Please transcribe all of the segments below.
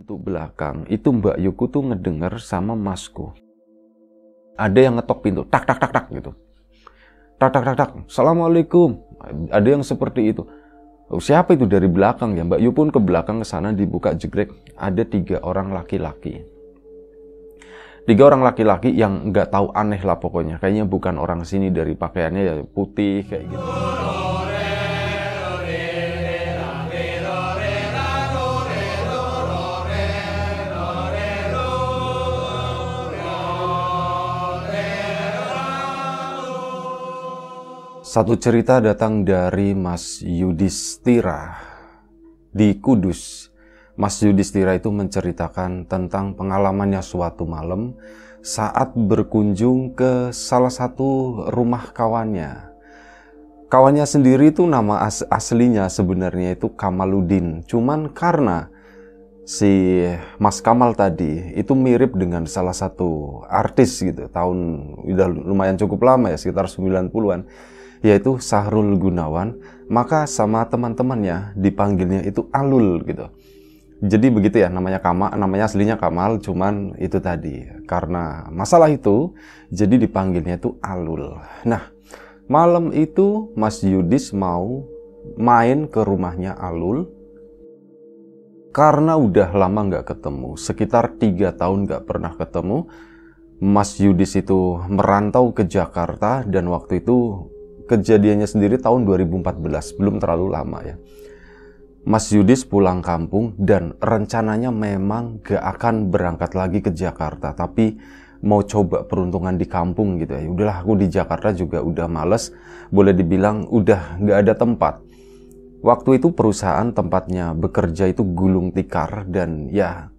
Untuk belakang, itu Mbak Yuku tuh ngedenger sama masku. Ada yang ngetok pintu, tak tak tak tak gitu. Tak tak tak tak, Assalamualaikum. Ada yang seperti itu. Oh, siapa itu dari belakang ya? Mbak Yu pun ke belakang ke sana dibuka jegrek. Ada tiga orang laki-laki. Tiga orang laki-laki yang nggak tahu aneh lah pokoknya. Kayaknya bukan orang sini dari pakaiannya ya putih kayak gitu. Satu cerita datang dari Mas Yudhistira di Kudus. Mas Yudhistira itu menceritakan tentang pengalamannya suatu malam saat berkunjung ke salah satu rumah kawannya kawannya sendiri itu nama as aslinya sebenarnya itu Kamaludin. Cuman karena si Mas Kamal tadi itu mirip dengan salah satu artis gitu tahun udah lumayan cukup lama ya sekitar 90-an yaitu Sahrul Gunawan, maka sama teman-temannya dipanggilnya itu Alul gitu. Jadi begitu ya namanya Kamal, namanya aslinya Kamal, cuman itu tadi karena masalah itu jadi dipanggilnya itu Alul. Nah, malam itu Mas Yudis mau main ke rumahnya Alul karena udah lama nggak ketemu, sekitar tiga tahun nggak pernah ketemu, Mas Yudis itu merantau ke Jakarta dan waktu itu kejadiannya sendiri tahun 2014, belum terlalu lama ya. Mas Yudis pulang kampung dan rencananya memang gak akan berangkat lagi ke Jakarta, tapi mau coba peruntungan di kampung gitu ya. Udahlah aku di Jakarta juga udah males, boleh dibilang udah gak ada tempat. Waktu itu perusahaan tempatnya bekerja itu gulung tikar dan ya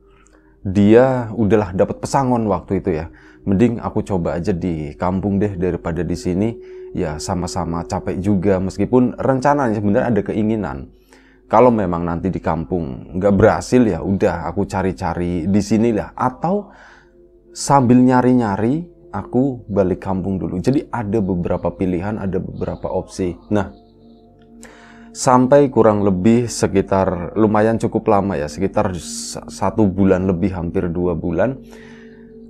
dia udahlah dapat pesangon waktu itu ya. Mending aku coba aja di kampung deh daripada di sini ya sama-sama capek juga meskipun rencananya sebenarnya ada keinginan kalau memang nanti di kampung nggak berhasil ya udah aku cari-cari di sini lah atau sambil nyari-nyari aku balik kampung dulu jadi ada beberapa pilihan ada beberapa opsi nah sampai kurang lebih sekitar lumayan cukup lama ya sekitar satu bulan lebih hampir dua bulan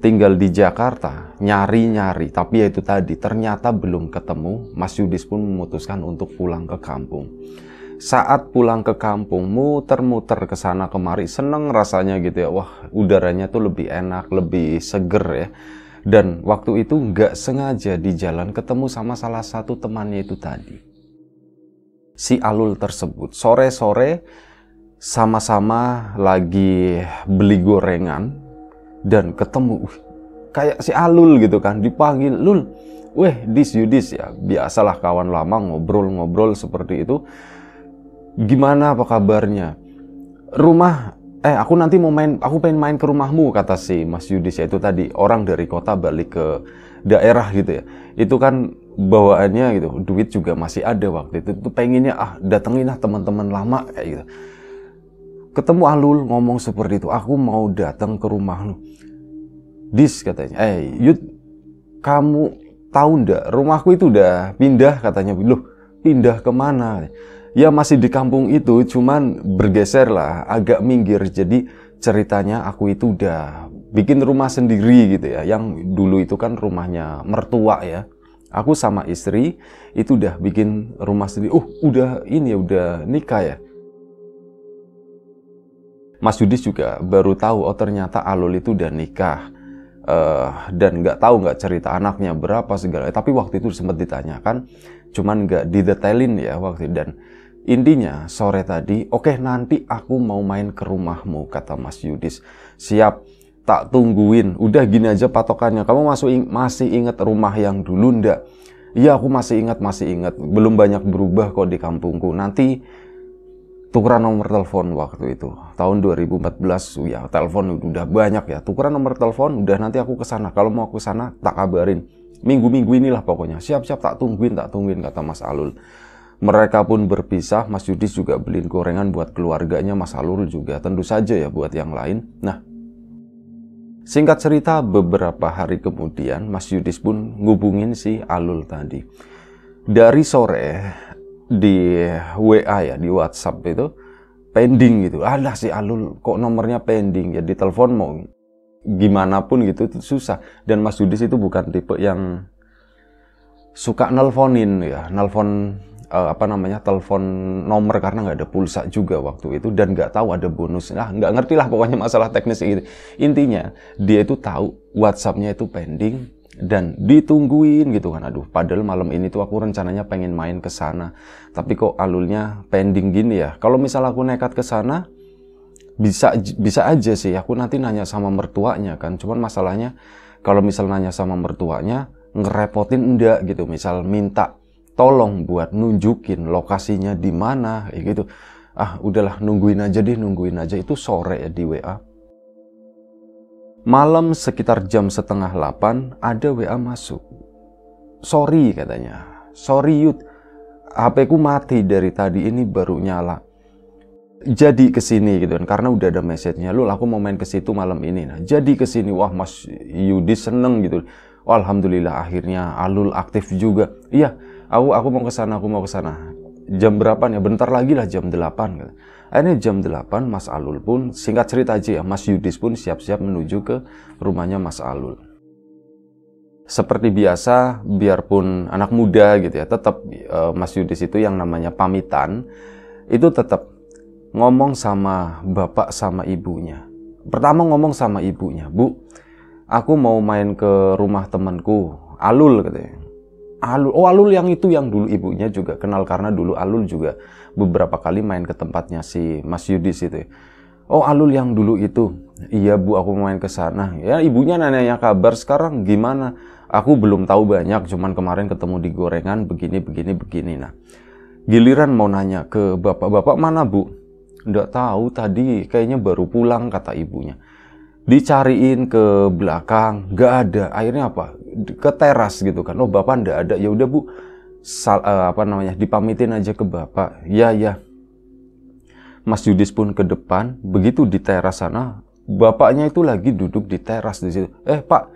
tinggal di Jakarta, nyari-nyari, tapi ya itu tadi, ternyata belum ketemu, Mas Yudis pun memutuskan untuk pulang ke kampung. Saat pulang ke kampung, muter-muter ke sana kemari, seneng rasanya gitu ya, wah udaranya tuh lebih enak, lebih seger ya. Dan waktu itu nggak sengaja di jalan ketemu sama salah satu temannya itu tadi. Si Alul tersebut, sore-sore sama-sama lagi beli gorengan dan ketemu kayak si Alul gitu kan dipanggil Lul weh dis yudis ya biasalah kawan lama ngobrol-ngobrol seperti itu gimana apa kabarnya rumah eh aku nanti mau main aku pengen main ke rumahmu kata si Mas Yudis ya itu tadi orang dari kota balik ke daerah gitu ya itu kan bawaannya gitu duit juga masih ada waktu itu tuh pengennya ah datengin lah teman-teman lama kayak gitu ketemu Ahlul ngomong seperti itu. Aku mau datang ke rumah lu. Dis katanya. Eh, Yud, kamu tahu ndak rumahku itu udah pindah katanya. Loh, pindah kemana? Ya masih di kampung itu, cuman bergeser lah, agak minggir. Jadi ceritanya aku itu udah bikin rumah sendiri gitu ya. Yang dulu itu kan rumahnya mertua ya. Aku sama istri itu udah bikin rumah sendiri. Oh, udah ini ya, udah nikah ya Mas Yudis juga baru tahu oh ternyata Alul itu udah nikah uh, dan nggak tahu nggak cerita anaknya berapa segala tapi waktu itu sempat ditanyakan cuman nggak didetailin ya waktu itu. dan intinya sore tadi oke okay, nanti aku mau main ke rumahmu kata Mas Yudis siap tak tungguin udah gini aja patokannya kamu masuk ing masih ingat rumah yang dulu ndak Iya aku masih ingat masih ingat belum banyak berubah kok di kampungku nanti tukeran nomor telepon waktu itu tahun 2014 ya telepon udah banyak ya tukeran nomor telepon udah nanti aku kesana kalau mau aku sana tak kabarin minggu-minggu inilah pokoknya siap-siap tak tungguin tak tungguin kata Mas Alul mereka pun berpisah Mas Yudis juga beliin gorengan buat keluarganya Mas Alul juga tentu saja ya buat yang lain nah singkat cerita beberapa hari kemudian Mas Yudis pun ngubungin si Alul tadi dari sore di WA ya di WhatsApp itu pending gitu alah si Alul kok nomornya pending ya di telepon mau gimana pun gitu itu susah dan Mas Yudis itu bukan tipe yang suka nelponin ya nelpon uh, eh, apa namanya telepon nomor karena nggak ada pulsa juga waktu itu dan nggak tahu ada bonus nah nggak ngerti lah pokoknya masalah teknis gitu intinya dia itu tahu WhatsAppnya itu pending dan ditungguin gitu kan aduh padahal malam ini tuh aku rencananya pengen main ke sana tapi kok alurnya pending gini ya kalau misal aku nekat ke sana bisa bisa aja sih aku nanti nanya sama mertuanya kan cuman masalahnya kalau misal nanya sama mertuanya ngerepotin enggak gitu misal minta tolong buat nunjukin lokasinya di mana gitu ah udahlah nungguin aja deh nungguin aja itu sore ya di WA Malam sekitar jam setengah delapan ada WA masuk. Sorry katanya. Sorry Yud, HP ku mati dari tadi ini baru nyala. Jadi ke sini gitu kan karena udah ada message-nya. Lu aku mau main ke situ malam ini. Nah, jadi ke sini wah Mas Yudi seneng gitu. Oh, alhamdulillah akhirnya Alul aktif juga. Iya, aku aku mau ke sana, aku mau ke sana. Jam berapa nih? Ya? Bentar lagi lah jam 8 gitu. Akhirnya jam 8 Mas Alul pun singkat cerita aja ya Mas Yudis pun siap-siap menuju ke rumahnya Mas Alul. Seperti biasa, biarpun anak muda gitu ya, tetap e, Mas Yudis itu yang namanya pamitan, itu tetap ngomong sama bapak sama ibunya. Pertama ngomong sama ibunya, Bu, aku mau main ke rumah temanku, Alul katanya. Alul, oh Alul yang itu yang dulu ibunya juga kenal karena dulu Alul juga beberapa kali main ke tempatnya si Mas Yudis itu. Oh Alul yang dulu itu, iya bu aku main ke sana. Ya ibunya nanya kabar sekarang gimana? Aku belum tahu banyak, cuman kemarin ketemu di gorengan begini begini begini. Nah, giliran mau nanya ke bapak, bapak mana bu? Nggak tahu tadi kayaknya baru pulang kata ibunya. Dicariin ke belakang, nggak ada. Akhirnya apa? Ke teras gitu kan. Oh bapak nggak ada, ya udah bu sal, uh, apa namanya dipamitin aja ke bapak ya ya Mas Yudis pun ke depan begitu di teras sana bapaknya itu lagi duduk di teras di situ eh pak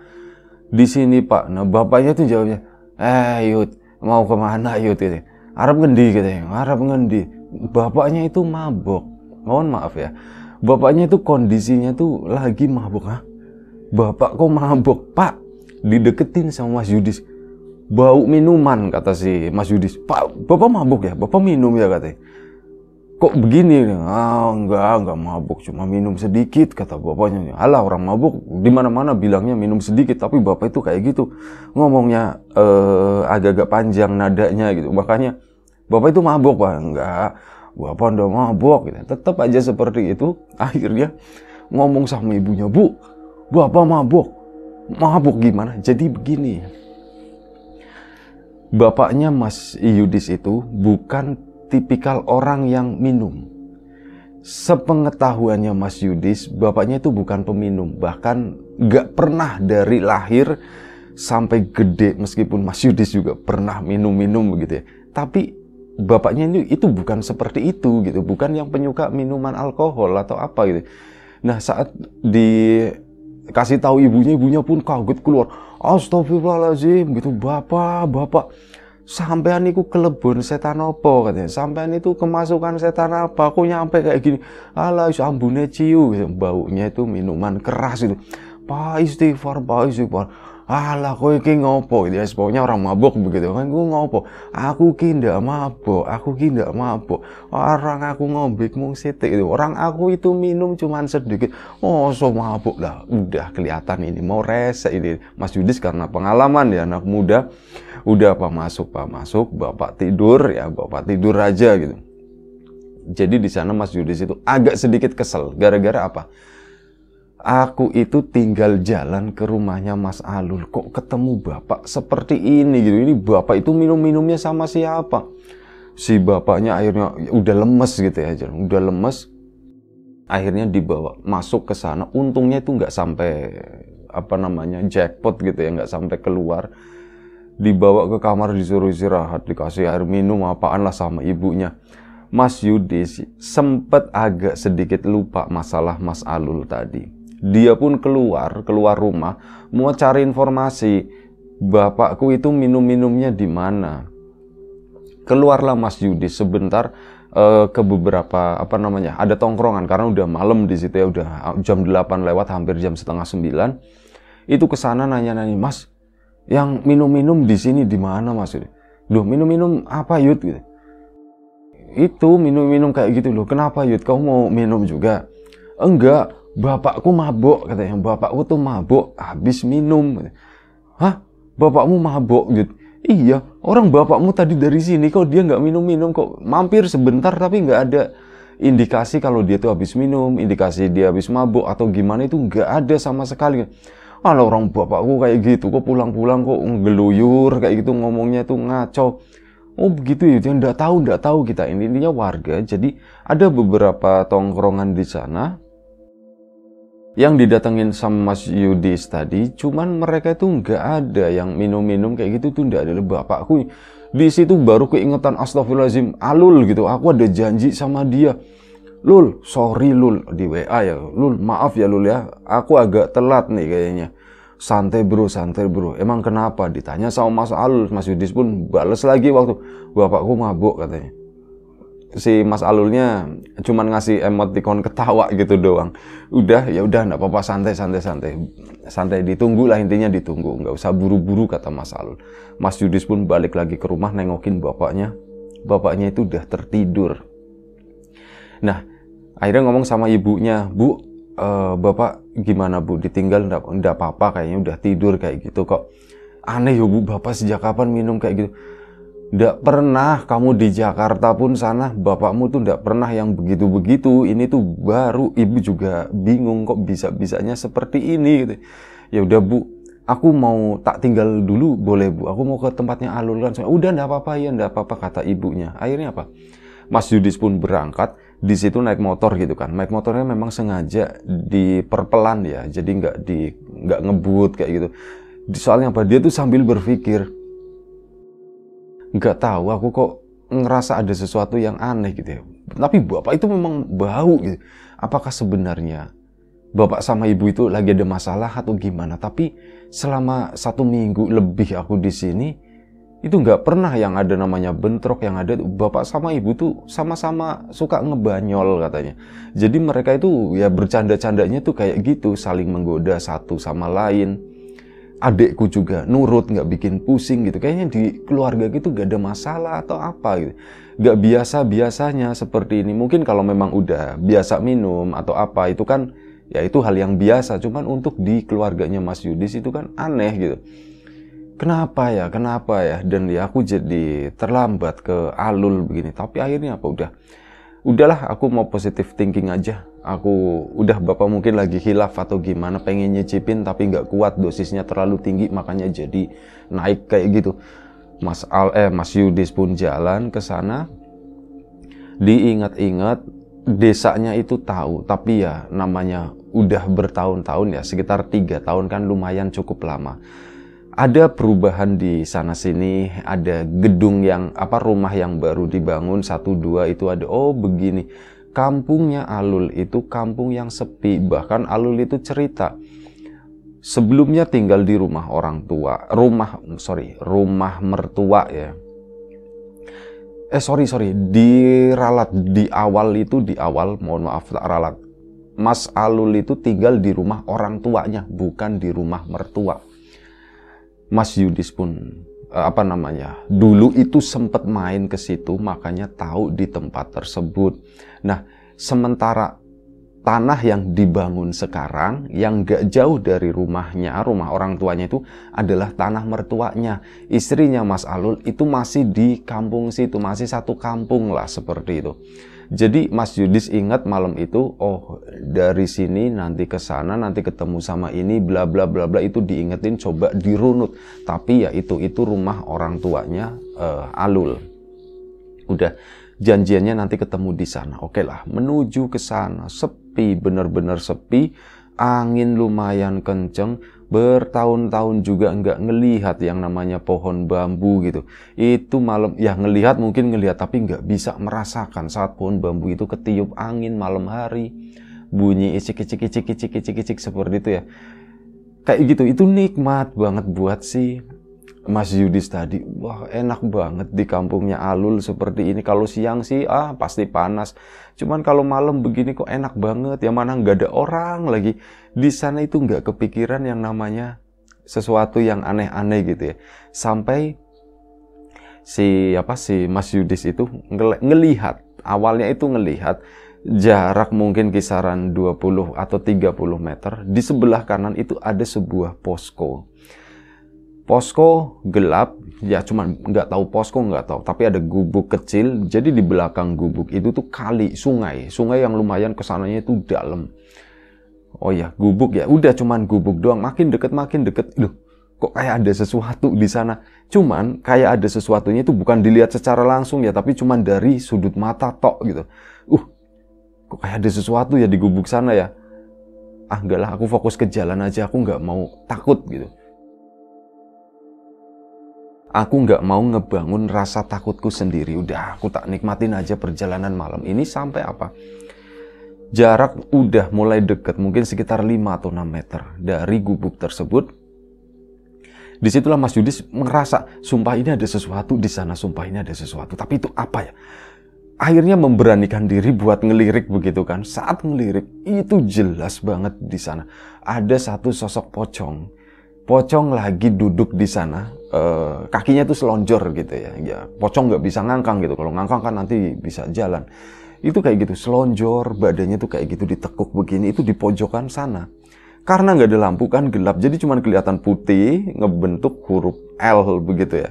di sini pak nah bapaknya tuh jawabnya eh yud mau kemana yud gitu Arab ngendi katanya Arab ngendi bapaknya itu mabok mohon maaf ya bapaknya itu kondisinya tuh lagi mabok ah bapak kok mabok pak dideketin sama Mas Yudis bau minuman kata si Mas Yudis Pak Bapak mabuk ya Bapak minum ya katanya kok begini ah enggak enggak mabuk cuma minum sedikit kata bapaknya alah orang mabuk di mana mana bilangnya minum sedikit tapi bapak itu kayak gitu ngomongnya eh, agak-agak panjang nadanya gitu makanya bapak itu mabuk pak enggak bapak udah mabuk gitu. tetap aja seperti itu akhirnya ngomong sama ibunya bu bapak mabuk mabuk gimana jadi begini bapaknya Mas Yudis itu bukan tipikal orang yang minum. Sepengetahuannya Mas Yudis, bapaknya itu bukan peminum, bahkan gak pernah dari lahir sampai gede, meskipun Mas Yudis juga pernah minum-minum begitu ya. Tapi bapaknya itu, itu bukan seperti itu gitu, bukan yang penyuka minuman alkohol atau apa gitu. Nah saat di kasih tahu ibunya ibunya pun kaget keluar astagfirullahaladzim gitu bapak bapak sampean itu kelebon setan apa katanya sampean itu kemasukan setan apa aku nyampe kayak gini ala ambune ciu gitu. baunya itu minuman keras itu pak istighfar pak istighfar alah kok iki ngopo gitu ya pokoknya orang mabok begitu kan gue ngopo aku ki ndak mabok, aku ki ndak mabok. orang aku ngobek mung sitik itu orang aku itu minum cuman sedikit oh so mabuk lah udah kelihatan ini mau rese ini Mas Yudis karena pengalaman ya anak muda udah apa masuk pak masuk bapak tidur ya bapak tidur aja gitu jadi di sana Mas Yudis itu agak sedikit kesel gara-gara apa Aku itu tinggal jalan ke rumahnya Mas Alul. Kok ketemu bapak seperti ini gitu. Ini bapak itu minum-minumnya sama siapa? Si bapaknya akhirnya udah lemes gitu ya. Udah lemes. Akhirnya dibawa masuk ke sana. Untungnya itu nggak sampai apa namanya jackpot gitu ya. Nggak sampai keluar. Dibawa ke kamar disuruh istirahat. Dikasih air minum apaan lah sama ibunya. Mas Yudis sempat agak sedikit lupa masalah Mas Alul tadi dia pun keluar, keluar rumah, mau cari informasi bapakku itu minum-minumnya di mana. Keluarlah Mas Yudi sebentar uh, ke beberapa apa namanya ada tongkrongan karena udah malam di situ ya udah eh, jam 8 lewat hampir jam setengah sembilan. itu kesana nanya-nanya Mas yang minum-minum di sini di mana Mas Yudi? Duh minum-minum apa Yud gitu itu minum-minum kayak gitu loh kenapa Yud kau mau minum juga enggak bapakku mabuk katanya bapakku tuh mabuk habis minum hah bapakmu mabuk gitu iya orang bapakmu tadi dari sini kok dia nggak minum-minum kok mampir sebentar tapi nggak ada indikasi kalau dia tuh habis minum indikasi dia habis mabuk atau gimana itu nggak ada sama sekali kalau orang bapakku kayak gitu kok pulang-pulang kok ngeluyur kayak gitu ngomongnya tuh ngaco oh begitu ya tidak nggak tahu nggak tahu kita ini ininya warga jadi ada beberapa tongkrongan di sana yang didatengin sama Mas Yudis tadi cuman mereka itu nggak ada yang minum-minum kayak gitu tuh nggak ada bapakku di situ baru keingetan astagfirullahaladzim alul ah, gitu aku ada janji sama dia lul sorry lul di WA ya lul maaf ya lul ya aku agak telat nih kayaknya santai bro santai bro emang kenapa ditanya sama Mas Alul Mas Yudis pun bales lagi waktu bapakku mabuk katanya si Mas Alulnya cuman ngasih emoticon ketawa gitu doang. Udah ya udah nggak apa-apa santai santai santai santai ditunggu lah intinya ditunggu nggak usah buru-buru kata Mas Alul. Mas Yudis pun balik lagi ke rumah nengokin bapaknya. Bapaknya itu udah tertidur. Nah akhirnya ngomong sama ibunya, Bu uh, bapak gimana Bu ditinggal ndak apa-apa kayaknya udah tidur kayak gitu kok. Aneh ya Bu bapak sejak kapan minum kayak gitu tidak pernah kamu di Jakarta pun sana, bapakmu tuh tidak pernah yang begitu-begitu. Ini tuh baru, ibu juga bingung kok bisa-bisanya seperti ini. Gitu. Ya udah bu, aku mau tak tinggal dulu boleh bu. Aku mau ke tempatnya Alul kan. Udah ndak apa-apa ya, ndak apa-apa kata ibunya. Akhirnya apa? Mas Yudis pun berangkat. Di situ naik motor gitu kan. Naik motornya memang sengaja diperpelan ya. Jadi nggak di nggak ngebut kayak gitu. Soalnya apa? Dia tuh sambil berpikir, nggak tahu aku kok ngerasa ada sesuatu yang aneh gitu ya tapi bapak itu memang bau gitu apakah sebenarnya bapak sama ibu itu lagi ada masalah atau gimana tapi selama satu minggu lebih aku di sini itu nggak pernah yang ada namanya bentrok yang ada bapak sama ibu tuh sama-sama suka ngebanyol katanya jadi mereka itu ya bercanda-candanya tuh kayak gitu saling menggoda satu sama lain adekku juga nurut nggak bikin pusing gitu kayaknya di keluarga gitu gak ada masalah atau apa gitu nggak biasa biasanya seperti ini mungkin kalau memang udah biasa minum atau apa itu kan ya itu hal yang biasa cuman untuk di keluarganya Mas Yudis itu kan aneh gitu kenapa ya kenapa ya dan ya aku jadi terlambat ke alul begini tapi akhirnya apa udah udahlah aku mau positive thinking aja aku udah bapak mungkin lagi hilaf atau gimana pengen nyicipin tapi nggak kuat dosisnya terlalu tinggi makanya jadi naik kayak gitu Mas Al eh Mas Yudis pun jalan ke sana diingat-ingat desanya itu tahu tapi ya namanya udah bertahun-tahun ya sekitar tiga tahun kan lumayan cukup lama ada perubahan di sana sini, ada gedung yang apa rumah yang baru dibangun satu dua itu ada oh begini. Kampungnya Alul itu kampung yang sepi, bahkan Alul itu cerita sebelumnya tinggal di rumah orang tua, rumah sorry rumah mertua ya. Eh sorry sorry di Ralat di awal itu di awal mohon maaf Ralat Mas Alul itu tinggal di rumah orang tuanya bukan di rumah mertua Mas Yudis pun eh, apa namanya dulu itu sempat main ke situ makanya tahu di tempat tersebut nah sementara tanah yang dibangun sekarang yang gak jauh dari rumahnya rumah orang tuanya itu adalah tanah mertuanya istrinya Mas Alul itu masih di kampung situ masih satu kampung lah seperti itu jadi Mas Yudis ingat malam itu, oh dari sini nanti ke sana, nanti ketemu sama ini, bla bla bla bla itu diingetin, coba dirunut. Tapi ya itu itu rumah orang tuanya uh, Alul. Udah janjiannya nanti ketemu di sana. Oke lah, menuju ke sana sepi, bener-bener sepi, angin lumayan kenceng bertahun-tahun juga nggak ngelihat yang namanya pohon bambu gitu. Itu malam ya ngelihat mungkin ngelihat tapi nggak bisa merasakan saat pohon bambu itu ketiup angin malam hari bunyi icik icik icik icik icik icik seperti itu ya. Kayak gitu itu nikmat banget buat si Mas Yudis tadi, wah enak banget di kampungnya Alul seperti ini. Kalau siang sih, ah pasti panas. Cuman kalau malam begini kok enak banget. Ya mana nggak ada orang lagi. Di sana itu nggak kepikiran yang namanya sesuatu yang aneh-aneh gitu ya. Sampai si apa si Mas Yudis itu ngelihat. Awalnya itu ngelihat jarak mungkin kisaran 20 atau 30 meter. Di sebelah kanan itu ada sebuah posko posko gelap ya cuman nggak tahu posko nggak tahu tapi ada gubuk kecil jadi di belakang gubuk itu tuh kali sungai sungai yang lumayan kesananya itu dalam oh ya gubuk ya udah cuman gubuk doang makin deket makin deket loh kok kayak ada sesuatu di sana cuman kayak ada sesuatunya itu bukan dilihat secara langsung ya tapi cuman dari sudut mata tok gitu uh kok kayak ada sesuatu ya di gubuk sana ya ah enggak lah aku fokus ke jalan aja aku nggak mau takut gitu aku nggak mau ngebangun rasa takutku sendiri. Udah aku tak nikmatin aja perjalanan malam ini sampai apa? Jarak udah mulai deket, mungkin sekitar 5 atau 6 meter dari gubuk tersebut. Disitulah Mas Yudis merasa, sumpah ini ada sesuatu di sana, sumpah ini ada sesuatu. Tapi itu apa ya? Akhirnya memberanikan diri buat ngelirik begitu kan. Saat ngelirik, itu jelas banget di sana. Ada satu sosok pocong. Pocong lagi duduk di sana, Eh, kakinya itu selonjor gitu ya. Ya pocong nggak bisa ngangkang gitu. Kalau ngangkang kan nanti bisa jalan. Itu kayak gitu selonjor, badannya tuh kayak gitu ditekuk begini itu di pojokan sana. Karena nggak ada lampu kan gelap, jadi cuma kelihatan putih ngebentuk huruf L begitu ya.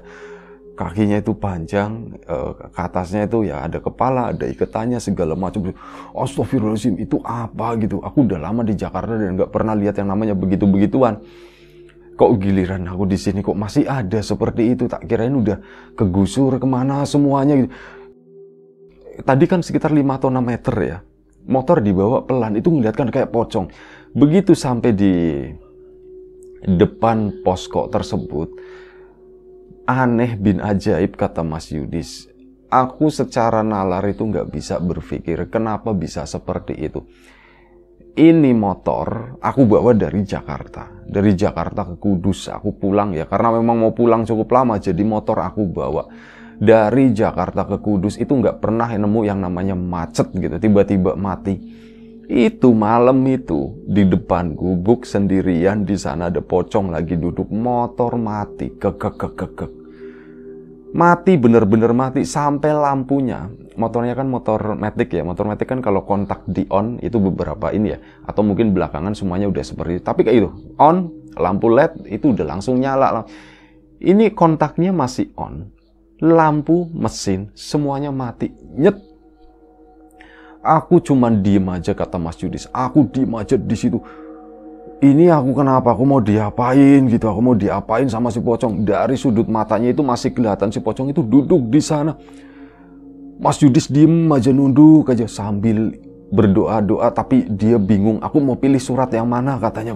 Kakinya itu panjang, eh, ke atasnya itu ya ada kepala, ada iketannya segala macam. Astagfirullahaladzim itu apa gitu? Aku udah lama di Jakarta dan nggak pernah lihat yang namanya begitu-begituan. Kok giliran aku di sini kok masih ada seperti itu? Tak ini udah kegusur kemana semuanya gitu. Tadi kan sekitar 5 atau 6 meter ya. Motor dibawa pelan itu ngeliat kan kayak pocong. Begitu sampai di depan posko tersebut, aneh bin ajaib kata Mas Yudis. Aku secara nalar itu nggak bisa berpikir kenapa bisa seperti itu ini motor aku bawa dari Jakarta. Dari Jakarta ke Kudus aku pulang ya karena memang mau pulang cukup lama jadi motor aku bawa. Dari Jakarta ke Kudus itu nggak pernah nemu yang namanya macet gitu tiba-tiba mati. Itu malam itu di depan gubuk sendirian di sana ada pocong lagi duduk motor mati kekekekekek. Mati bener-bener mati sampai lampunya motornya kan motor matic ya motor matic kan kalau kontak di on itu beberapa ini ya atau mungkin belakangan semuanya udah seperti itu tapi kayak itu on lampu led itu udah langsung nyala ini kontaknya masih on lampu mesin semuanya mati nyet aku cuman diem aja kata Mas Judis aku diem aja di situ ini aku kenapa aku mau diapain gitu aku mau diapain sama si pocong dari sudut matanya itu masih kelihatan si pocong itu duduk di sana Mas Yudis diem aja nunduk aja sambil berdoa-doa tapi dia bingung aku mau pilih surat yang mana katanya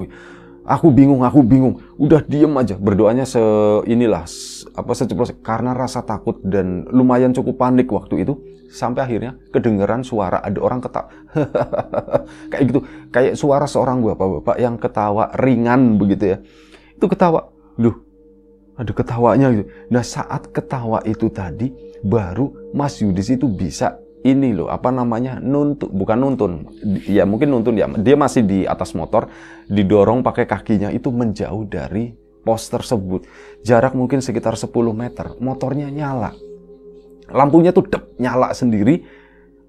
aku bingung aku bingung udah diem aja berdoanya se inilah apa seceplos karena rasa takut dan lumayan cukup panik waktu itu sampai akhirnya kedengeran suara ada orang ketak kayak gitu kayak suara seorang bapak-bapak yang ketawa ringan begitu ya itu ketawa duh ada ketawanya gitu nah saat ketawa itu tadi baru Mas Yudis itu bisa ini loh apa namanya nuntun bukan nuntun ya mungkin nuntun ya dia masih di atas motor didorong pakai kakinya itu menjauh dari pos tersebut jarak mungkin sekitar 10 meter motornya nyala lampunya tuh dep nyala sendiri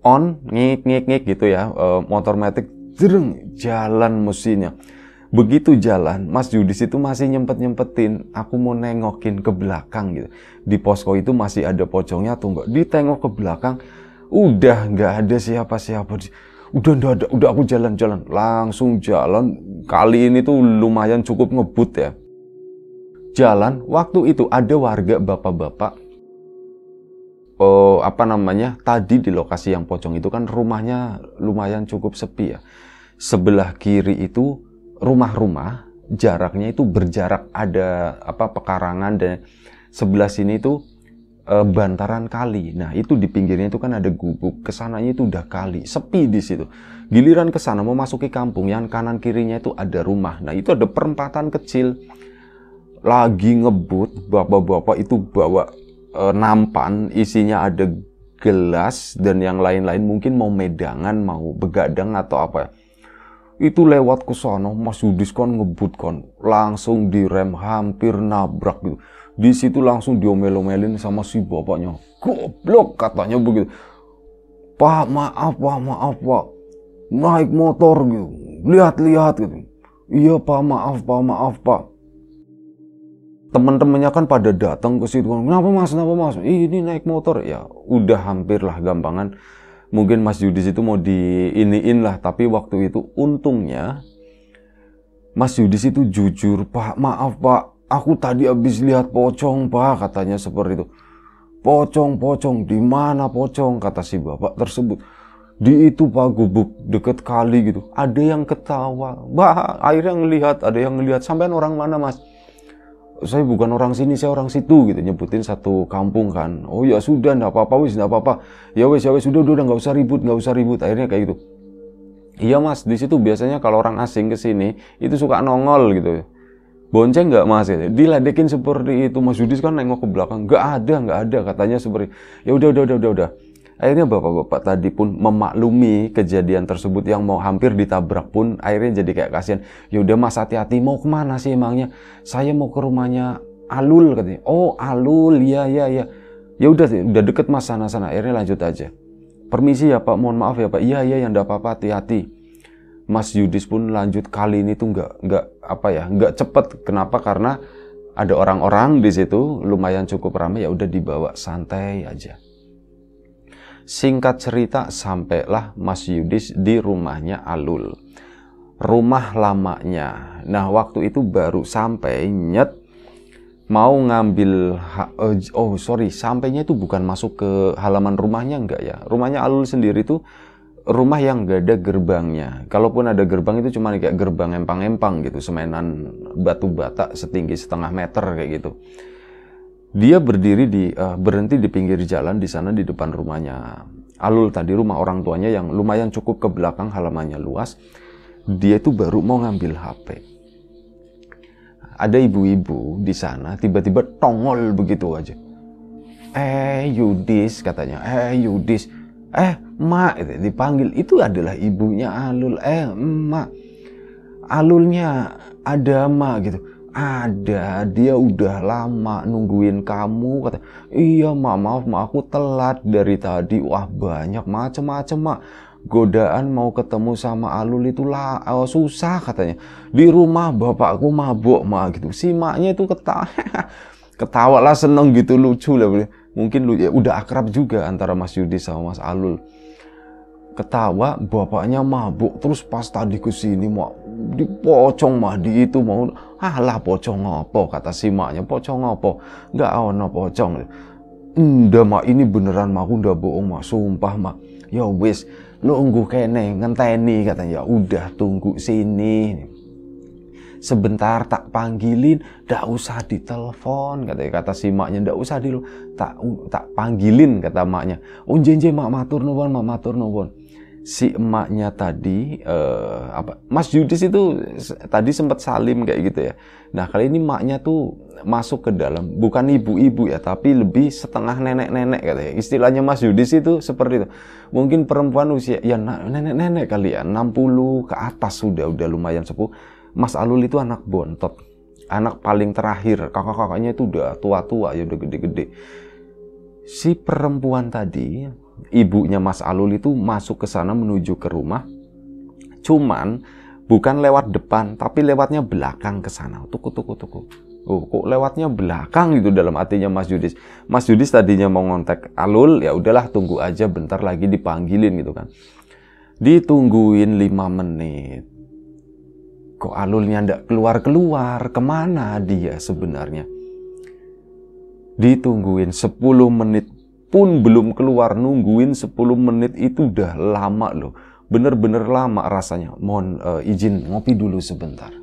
on ngik ngik ngik gitu ya eh, motor metik jalan mesinnya begitu jalan Mas Yudis itu masih nyempet nyempetin aku mau nengokin ke belakang gitu di posko itu masih ada pocongnya atau enggak ditengok ke belakang udah nggak ada siapa-siapa udah udah ada udah aku jalan-jalan langsung jalan kali ini tuh lumayan cukup ngebut ya jalan waktu itu ada warga bapak-bapak oh, apa namanya tadi di lokasi yang pocong itu kan rumahnya lumayan cukup sepi ya sebelah kiri itu rumah-rumah jaraknya itu berjarak ada apa pekarangan dan sebelah sini itu e, bantaran kali. Nah, itu di pinggirnya itu kan ada gubuk, kesananya itu udah kali, sepi di situ. Giliran ke sana memasuki kampung yang kanan kirinya itu ada rumah. Nah, itu ada perempatan kecil. Lagi ngebut, bapak-bapak itu bawa e, nampan, isinya ada gelas dan yang lain-lain mungkin mau medangan, mau begadang atau apa ya itu lewat ke sana Mas Yudis kan ngebut kan langsung direm hampir nabrak gitu di situ langsung diomel-omelin sama si bapaknya goblok katanya begitu pak maaf pak maaf pak naik motor gitu lihat-lihat gitu iya pak maaf pak maaf pak teman-temannya kan pada datang ke situ kenapa mas kenapa mas ini naik motor ya udah hampirlah lah gampangan mungkin Mas Yudis itu mau diiniin lah tapi waktu itu untungnya Mas Yudis itu jujur Pak maaf Pak aku tadi habis lihat pocong Pak katanya seperti itu pocong pocong di mana pocong kata si bapak tersebut di itu pak gubuk deket kali gitu ada yang ketawa bah akhirnya ngelihat ada yang ngelihat sampai orang mana mas saya bukan orang sini, saya orang situ gitu nyebutin satu kampung kan. Oh ya sudah, ndak apa-apa wis, ndak apa-apa. Ya wis, ya wis, sudah, udah nggak usah ribut, nggak usah ribut. Akhirnya kayak gitu. Iya mas, di situ biasanya kalau orang asing ke sini itu suka nongol gitu. Bonceng nggak mas? Gitu. Diledekin seperti itu Mas Yudis kan nengok ke belakang, nggak ada, nggak ada katanya seperti. Ya udah, udah, udah, udah, udah. Akhirnya bapak-bapak tadi pun memaklumi kejadian tersebut yang mau hampir ditabrak pun akhirnya jadi kayak kasihan. Yaudah mas hati-hati mau kemana sih emangnya? Saya mau ke rumahnya Alul katanya. Oh Alul ya ya ya. Ya udah udah deket mas sana sana. Akhirnya lanjut aja. Permisi ya pak, mohon maaf ya pak. Iya iya yang ndak apa-apa hati-hati. Mas Yudis pun lanjut kali ini tuh nggak nggak apa ya nggak cepet. Kenapa? Karena ada orang-orang di situ lumayan cukup ramai ya udah dibawa santai aja. Singkat cerita, sampailah Mas Yudis di rumahnya Alul. Rumah lamanya. Nah, waktu itu baru sampai nyet mau ngambil eh, oh sorry sampainya itu bukan masuk ke halaman rumahnya enggak ya rumahnya Alul sendiri itu rumah yang enggak ada gerbangnya. Kalaupun ada gerbang itu cuma kayak gerbang empang-empang gitu, semenan batu bata setinggi setengah meter kayak gitu. Dia berdiri di uh, berhenti di pinggir jalan di sana di depan rumahnya. Alul tadi rumah orang tuanya yang lumayan cukup ke belakang halamannya luas. Dia itu baru mau ngambil HP. Ada ibu-ibu di sana tiba-tiba tongol begitu aja. Eh Yudis katanya. Eh Yudis. Eh mak dipanggil itu adalah ibunya Alul. Eh mak. Alulnya ada mak gitu ada dia udah lama nungguin kamu kata iya ma maaf ma aku telat dari tadi wah banyak macem-macem ma godaan mau ketemu sama Alul itu lah eh, oh, susah katanya di rumah bapakku mabuk ma gitu si maknya itu ketawa ketawa lah seneng gitu lucu lah mungkin lu ya udah akrab juga antara Mas Yudi sama Mas Alul ketawa bapaknya mabuk terus pas tadi ke sini mau dipocong mah di itu mau Alah ah, pocong ngopo kata si maknya, pocong ngopo. Enggak ono pocong. ndak mak ini beneran mak ndak bohong mak, sumpah mak. Ya wis, nunggu kene ngenteni katanya. Ya udah tunggu sini. Sebentar tak panggilin, ndak usah ditelepon kata Kata si maknya ndak usah dulu tak tak panggilin kata maknya. Unjenje oh, mak matur nuwun, mak matur nuwun si emaknya tadi uh, apa Mas Yudis itu tadi sempat salim kayak gitu ya. Nah, kali ini emaknya tuh masuk ke dalam bukan ibu-ibu ya, tapi lebih setengah nenek-nenek ya Istilahnya Mas Yudis itu seperti itu. Mungkin perempuan usia ya nenek-nenek kali ya, 60 ke atas sudah udah lumayan sepuh. Mas Alul itu anak bontot. Anak paling terakhir, kakak-kakaknya itu udah tua-tua ya udah gede-gede. Si perempuan tadi ibunya Mas Alul itu masuk ke sana menuju ke rumah. Cuman bukan lewat depan, tapi lewatnya belakang ke sana. Tuku tuku tuku. Oh, kok lewatnya belakang gitu dalam artinya Mas Yudis. Mas Yudis tadinya mau ngontek Alul, ya udahlah tunggu aja bentar lagi dipanggilin gitu kan. Ditungguin 5 menit. Kok Alulnya ndak keluar-keluar, kemana dia sebenarnya? Ditungguin 10 menit pun belum keluar nungguin 10 menit itu udah lama loh. Bener-bener lama rasanya. Mohon uh, izin ngopi dulu sebentar.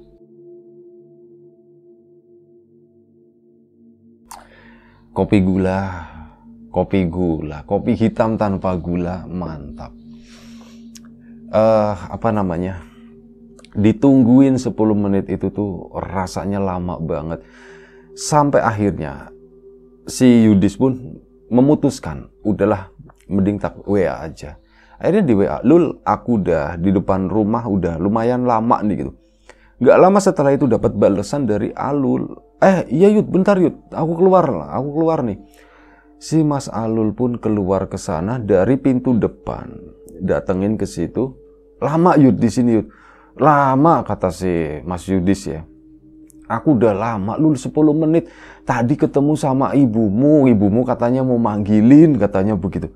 Kopi gula, kopi gula, kopi hitam tanpa gula, mantap. Uh, apa namanya? Ditungguin 10 menit itu tuh rasanya lama banget. Sampai akhirnya si Yudis pun memutuskan udahlah mending tak WA aja akhirnya di WA lul aku udah di depan rumah udah lumayan lama nih gitu nggak lama setelah itu dapat balasan dari Alul. Eh, iya Yud, bentar Yud, aku keluar lah, aku keluar nih. Si Mas Alul pun keluar ke sana dari pintu depan. Datengin ke situ. Lama Yud di sini Yud. Lama kata si Mas Yudis ya. Aku udah lama, lu 10 menit. Tadi ketemu sama ibumu, ibumu katanya mau manggilin, katanya begitu.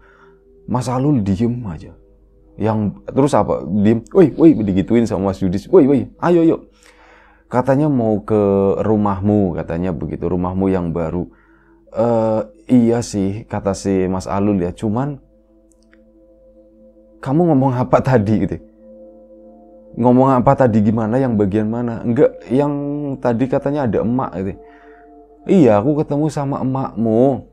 Masa lu diem aja? Yang terus apa? Diem. Woi, woi, digituin sama Mas Yudis. Woi, woi, ayo, yuk. Katanya mau ke rumahmu, katanya begitu, rumahmu yang baru. E, iya sih, kata si Mas Alul ya. Cuman, kamu ngomong apa tadi gitu? ngomong apa tadi gimana yang bagian mana enggak yang tadi katanya ada emak gitu iya aku ketemu sama emakmu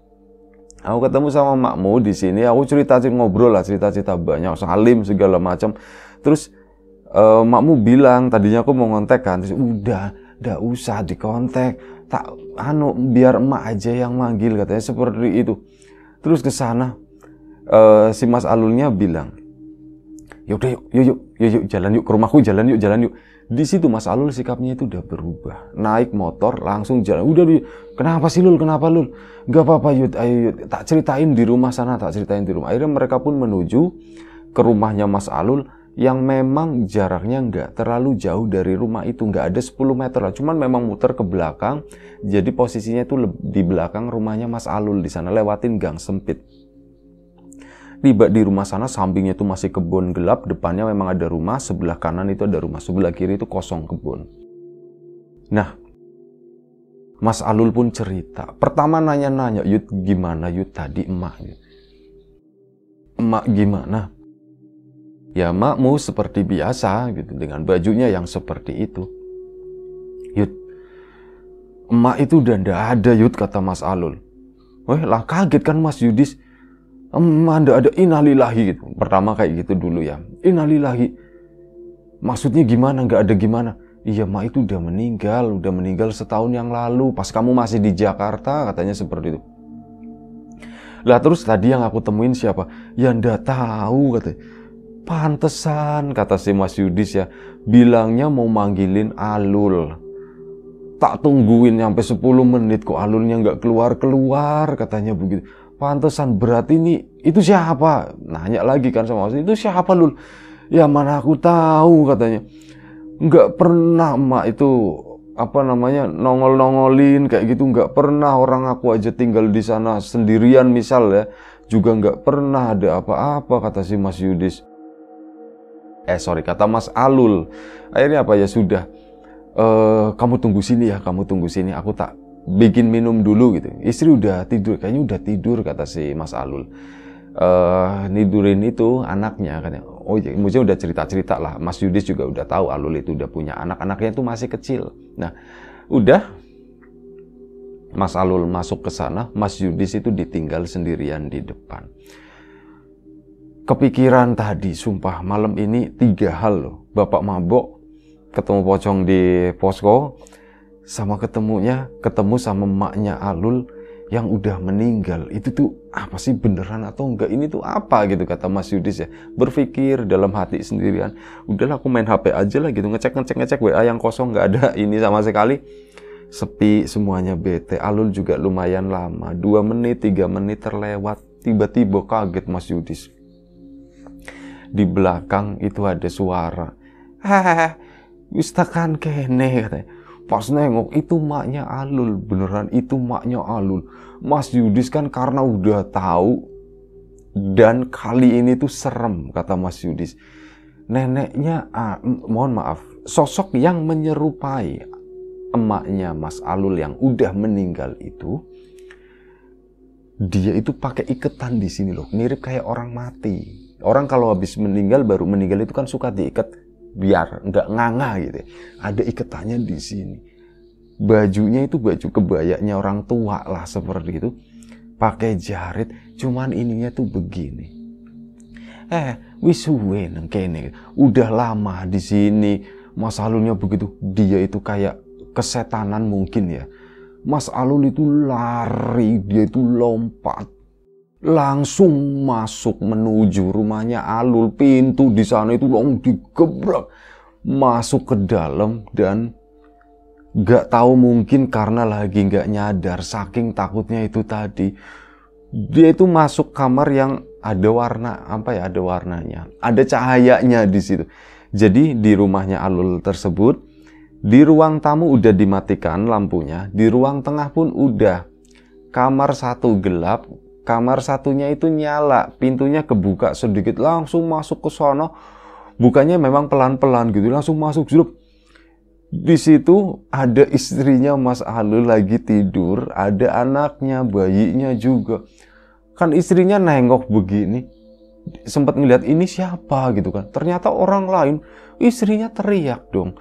aku ketemu sama emakmu di sini aku cerita cerita ngobrol lah cerita cerita banyak salim segala macam terus uh, emakmu bilang tadinya aku mau ngontek kan terus udah udah usah dikontek tak anu biar emak aja yang manggil katanya seperti itu terus ke sana uh, si mas alulnya bilang yaudah yuk, yuk, yuk, yuk, yuk, jalan yuk ke rumahku, jalan yuk, jalan yuk. Di situ Mas Alul sikapnya itu udah berubah. Naik motor langsung jalan. Udah, udah kenapa sih Lul, kenapa Lul? Gak apa-apa yuk, ayo yuk. Tak ceritain di rumah sana, tak ceritain di rumah. Akhirnya mereka pun menuju ke rumahnya Mas Alul yang memang jaraknya nggak terlalu jauh dari rumah itu nggak ada 10 meter lah cuman memang muter ke belakang jadi posisinya itu di belakang rumahnya Mas Alul di sana lewatin gang sempit tiba di rumah sana sampingnya itu masih kebun gelap depannya memang ada rumah sebelah kanan itu ada rumah sebelah kiri itu kosong kebun nah Mas Alul pun cerita pertama nanya-nanya Yud gimana Yud tadi emak emak gimana ya makmu seperti biasa gitu dengan bajunya yang seperti itu Yud emak itu udah ndak ada Yud kata Mas Alul Wah lah kaget kan Mas Yudis anda ada inalilahi gitu. Pertama kayak gitu dulu ya. Inalilahi. Maksudnya gimana? Nggak ada gimana. Iya mak itu udah meninggal, udah meninggal setahun yang lalu. Pas kamu masih di Jakarta katanya seperti itu. Lah terus tadi yang aku temuin siapa? Ya ndak tahu katanya. Pantesan kata si Mas Yudis ya, bilangnya mau manggilin Alul. Tak tungguin sampai 10 menit kok Alulnya nggak keluar-keluar katanya begitu pantesan berat ini itu siapa nanya lagi kan sama Mas itu siapa lul ya mana aku tahu katanya nggak pernah mak itu apa namanya nongol-nongolin kayak gitu nggak pernah orang aku aja tinggal di sana sendirian misal ya juga nggak pernah ada apa-apa kata si Mas Yudis eh sorry kata Mas Alul akhirnya apa ya sudah e, kamu tunggu sini ya kamu tunggu sini aku tak bikin minum dulu gitu istri udah tidur kayaknya udah tidur kata si Mas Alul uh, nidurin itu anaknya kan oh ya maksudnya udah cerita cerita lah Mas Yudis juga udah tahu Alul itu udah punya anak anaknya itu masih kecil nah udah Mas Alul masuk ke sana Mas Yudis itu ditinggal sendirian di depan kepikiran tadi sumpah malam ini tiga hal loh Bapak mabok ketemu pocong di posko sama ketemunya ketemu sama maknya Alul yang udah meninggal itu tuh apa sih beneran atau enggak ini tuh apa gitu kata Mas Yudis ya berpikir dalam hati sendirian udahlah aku main HP aja lah gitu ngecek ngecek ngecek WA yang kosong nggak ada ini sama sekali sepi semuanya bete Alul juga lumayan lama dua menit tiga menit terlewat tiba-tiba kaget Mas Yudis di belakang itu ada suara hahaha Ustakan kene katanya Pas nengok itu maknya Alul, beneran itu maknya Alul. Mas Yudis kan karena udah tahu dan kali ini tuh serem kata Mas Yudis. Neneknya, ah, mohon maaf, sosok yang menyerupai emaknya Mas Alul yang udah meninggal itu, dia itu pakai iketan di sini loh, mirip kayak orang mati. Orang kalau habis meninggal baru meninggal itu kan suka diikat biar nggak nganga gitu. Ya. Ada iketannya di sini. Bajunya itu baju kebayanya orang tua lah seperti itu. Pakai jarit, cuman ininya tuh begini. Eh, wis neng kene. Udah lama di sini. mas Alunnya begitu. Dia itu kayak kesetanan mungkin ya. Mas Alul itu lari, dia itu lompat, langsung masuk menuju rumahnya Alul. Pintu di sana itu long digebrak masuk ke dalam dan gak tahu mungkin karena lagi gak nyadar saking takutnya itu tadi. Dia itu masuk kamar yang ada warna apa ya ada warnanya, ada cahayanya di situ. Jadi di rumahnya Alul tersebut di ruang tamu udah dimatikan lampunya, di ruang tengah pun udah. Kamar satu gelap, kamar satunya itu nyala, pintunya kebuka sedikit langsung masuk ke sono. Bukannya memang pelan-pelan gitu, langsung masuk jeruk. Di situ ada istrinya Mas Alul lagi tidur, ada anaknya, bayinya juga. Kan istrinya nengok begini, sempat ngeliat ini siapa gitu kan. Ternyata orang lain, istrinya teriak dong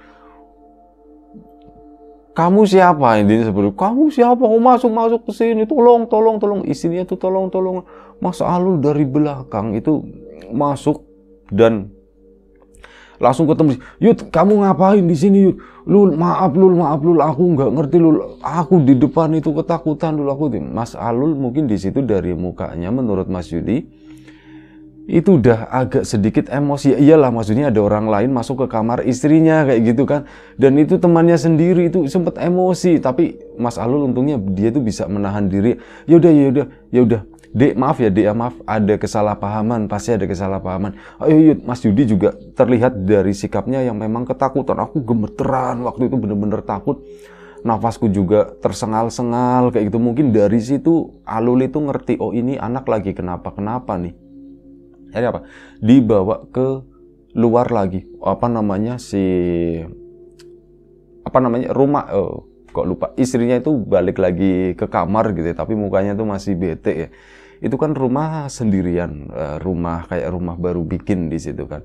kamu siapa ini sebelum kamu siapa mau masuk masuk ke sini tolong tolong tolong Isinya tuh tolong tolong Mas Alul dari belakang itu masuk dan langsung ketemu Yud kamu ngapain di sini Yud Lul maaf Lul maaf Lul aku nggak ngerti Lul aku di depan itu ketakutan Lul aku Mas Alul mungkin di situ dari mukanya menurut Mas Yudi itu udah agak sedikit emosi. Ya iyalah maksudnya ada orang lain masuk ke kamar istrinya kayak gitu kan. Dan itu temannya sendiri itu sempet emosi, tapi Mas Alul untungnya dia tuh bisa menahan diri. Ya udah ya udah ya udah. Dek maaf ya Dek ya maaf ada kesalahpahaman pasti ada kesalahpahaman. Ayo yuk Mas Yudi juga terlihat dari sikapnya yang memang ketakutan. Aku gemeteran waktu itu bener-bener takut nafasku juga tersengal-sengal kayak gitu mungkin dari situ Alul itu ngerti oh ini anak lagi kenapa kenapa nih jadi apa dibawa ke luar lagi apa namanya si apa namanya rumah oh, kok lupa istrinya itu balik lagi ke kamar gitu ya, tapi mukanya itu masih bete ya itu kan rumah sendirian eh, rumah kayak rumah baru bikin di situ kan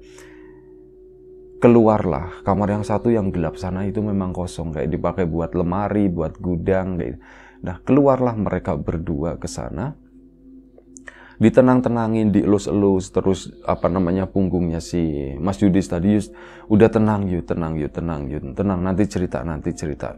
keluarlah kamar yang satu yang gelap sana itu memang kosong kayak dipakai buat lemari buat gudang kayak gitu. nah keluarlah mereka berdua ke sana ditenang-tenangin, dielus-elus, terus apa namanya punggungnya si Mas Yudis tadi, udah tenang yuk, tenang yuk, tenang yuk, tenang, nanti cerita, nanti cerita.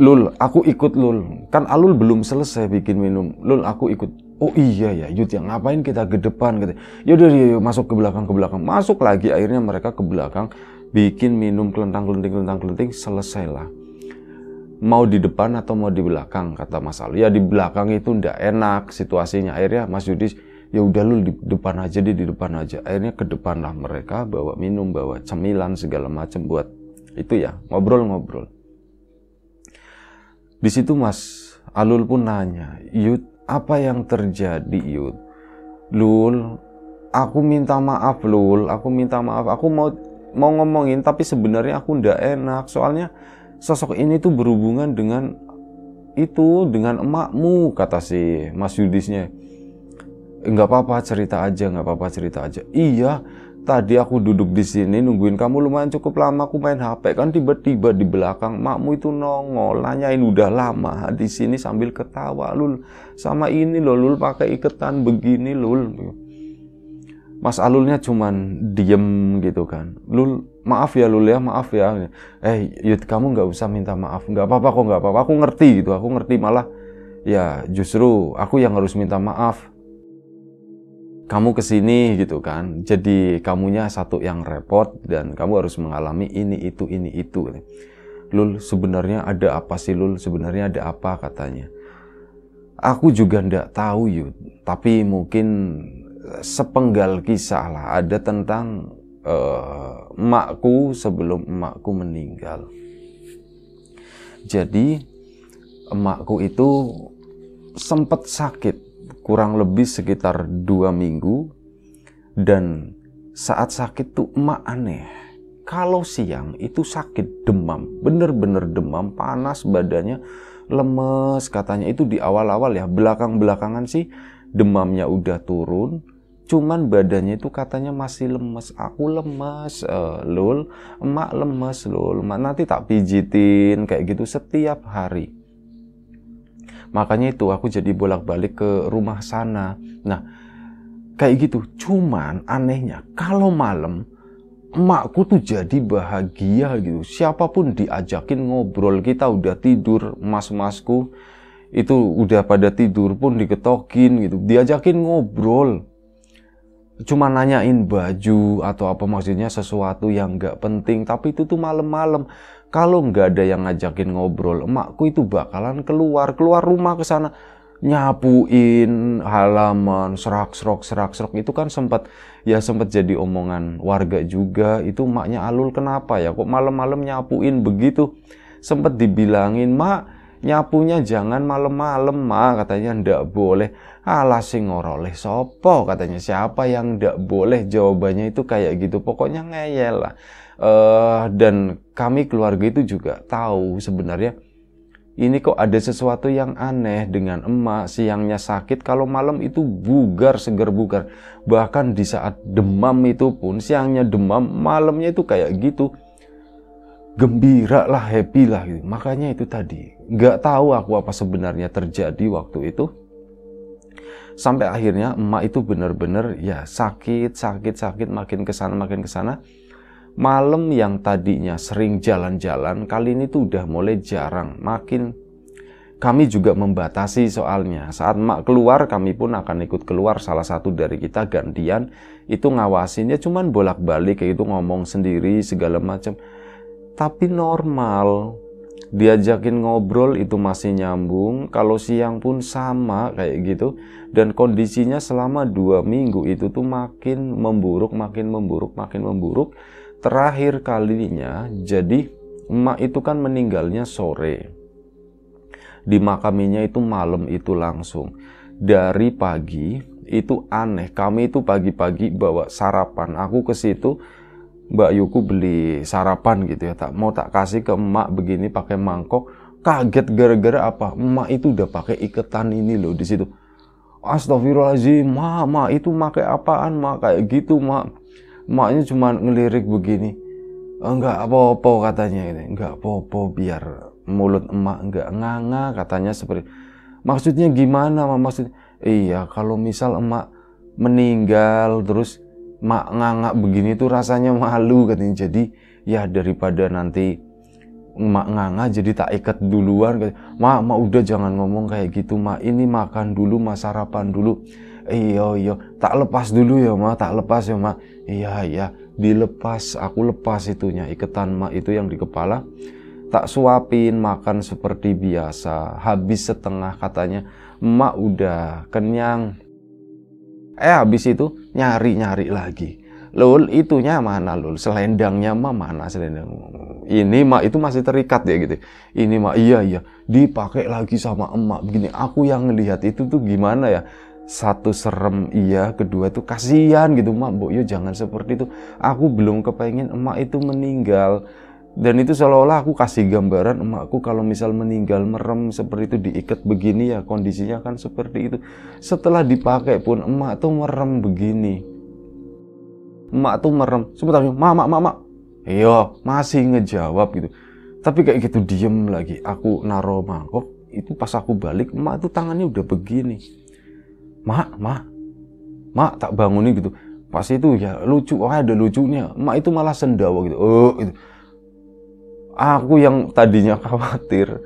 Lul, aku ikut Lul. Kan Alul belum selesai bikin minum. Lul, aku ikut. Oh iya ya, Yud yang ngapain kita ke depan? Gitu. Yaudah, ya, yuk, masuk ke belakang, ke belakang. Masuk lagi, akhirnya mereka ke belakang, bikin minum kelentang, kelenting, kelentang, kelenting, selesailah mau di depan atau mau di belakang kata Mas Ali ya di belakang itu ndak enak situasinya akhirnya Mas Yudis ya udah lu di depan aja deh di depan aja akhirnya ke depan lah mereka bawa minum bawa cemilan segala macam buat itu ya ngobrol-ngobrol di situ Mas Alul pun nanya Yud apa yang terjadi Yud Lul aku minta maaf Lul aku minta maaf aku mau mau ngomongin tapi sebenarnya aku ndak enak soalnya sosok ini tuh berhubungan dengan itu dengan emakmu kata si Mas Yudisnya nggak apa-apa cerita aja nggak apa-apa cerita aja iya tadi aku duduk di sini nungguin kamu lumayan cukup lama aku main HP kan tiba-tiba di belakang emakmu itu nongol nanyain udah lama di sini sambil ketawa lul sama ini lo lul pakai iketan begini lul Mas Alulnya cuman diem gitu kan lul maaf ya Lul ya maaf ya eh Yud kamu nggak usah minta maaf nggak apa-apa kok nggak apa-apa aku ngerti gitu aku ngerti malah ya justru aku yang harus minta maaf kamu kesini gitu kan jadi kamunya satu yang repot dan kamu harus mengalami ini itu ini itu Lul sebenarnya ada apa sih Lul sebenarnya ada apa katanya aku juga ndak tahu Yud tapi mungkin sepenggal kisah lah ada tentang uh, emakku sebelum emakku meninggal. Jadi emakku itu sempat sakit kurang lebih sekitar dua minggu dan saat sakit tuh emak aneh. Kalau siang itu sakit demam, bener-bener demam, panas badannya, lemes katanya itu di awal-awal ya, belakang-belakangan sih demamnya udah turun, cuman badannya itu katanya masih lemes aku lemes uh, lul emak lemes lul emak nanti tak pijitin kayak gitu setiap hari makanya itu aku jadi bolak-balik ke rumah sana nah kayak gitu cuman anehnya kalau malam emakku tuh jadi bahagia gitu siapapun diajakin ngobrol kita udah tidur mas-masku itu udah pada tidur pun diketokin gitu diajakin ngobrol cuma nanyain baju atau apa maksudnya sesuatu yang nggak penting tapi itu tuh malam-malam kalau nggak ada yang ngajakin ngobrol emakku itu bakalan keluar keluar rumah ke sana nyapuin halaman serak serok serak serok itu kan sempat ya sempat jadi omongan warga juga itu maknya alul kenapa ya kok malam-malam nyapuin begitu sempat dibilangin mak nyapunya jangan malam-malam mah katanya ndak boleh ala sing ora oleh sopo katanya siapa yang ndak boleh jawabannya itu kayak gitu pokoknya ngeyel lah uh, dan kami keluarga itu juga tahu sebenarnya ini kok ada sesuatu yang aneh dengan emak siangnya sakit kalau malam itu bugar seger bugar bahkan di saat demam itu pun siangnya demam malamnya itu kayak gitu gembira lah happy lah gitu. makanya itu tadi nggak tahu aku apa sebenarnya terjadi waktu itu sampai akhirnya emak itu benar-benar ya sakit sakit sakit makin kesana makin kesana malam yang tadinya sering jalan-jalan kali ini tuh udah mulai jarang makin kami juga membatasi soalnya saat emak keluar kami pun akan ikut keluar salah satu dari kita gantian itu ngawasinnya cuman bolak-balik kayak itu ngomong sendiri segala macam tapi normal diajakin ngobrol itu masih nyambung kalau siang pun sama kayak gitu dan kondisinya selama dua minggu itu tuh makin memburuk makin memburuk makin memburuk terakhir kalinya jadi emak itu kan meninggalnya sore di makaminya itu malam itu langsung dari pagi itu aneh kami itu pagi-pagi bawa sarapan aku ke situ Mbak Yuku beli sarapan gitu ya, tak mau tak kasih ke emak begini pakai mangkok, kaget gara-gara apa? Emak itu udah pakai iketan ini loh di situ. Astagfirullahaladzim, mama itu pakai apaan, mak kayak gitu, mak. Maknya cuma ngelirik begini. Enggak eh, apa-apa katanya ini, enggak apa-apa biar mulut emak enggak nganga katanya seperti maksudnya gimana mak maksud iya kalau misal emak meninggal terus mak nganga begini tuh rasanya malu katanya jadi ya daripada nanti mak nganga jadi tak ikat duluan mak mak udah jangan ngomong kayak gitu mak ini makan dulu mak sarapan dulu iyo iyo tak lepas dulu ya mak tak lepas ya mak iya iya dilepas aku lepas itunya iketan mak itu yang di kepala tak suapin makan seperti biasa habis setengah katanya mak udah kenyang eh habis itu nyari-nyari lagi. Lul, itunya mana lul? Selendangnya mah mana selendang? Ini mah itu masih terikat ya gitu. Ini mah iya iya dipakai lagi sama emak begini. Aku yang ngelihat itu tuh gimana ya? satu serem iya kedua tuh kasihan gitu mak Bu, yo ya jangan seperti itu aku belum kepengen emak itu meninggal dan itu seolah-olah aku kasih gambaran emakku kalau misal meninggal merem seperti itu diikat begini ya kondisinya kan seperti itu. Setelah dipakai pun emak tuh merem begini. Emak tuh merem. Sebentar, mama, mama. Iya, masih ngejawab gitu. Tapi kayak gitu diem lagi. Aku naro mangkok. Itu pas aku balik emak tuh tangannya udah begini. Mak, mak. Mak tak bangunin gitu. Pas itu ya lucu, oh ada lucunya. Emak itu malah sendawa gitu. Oh, gitu aku yang tadinya khawatir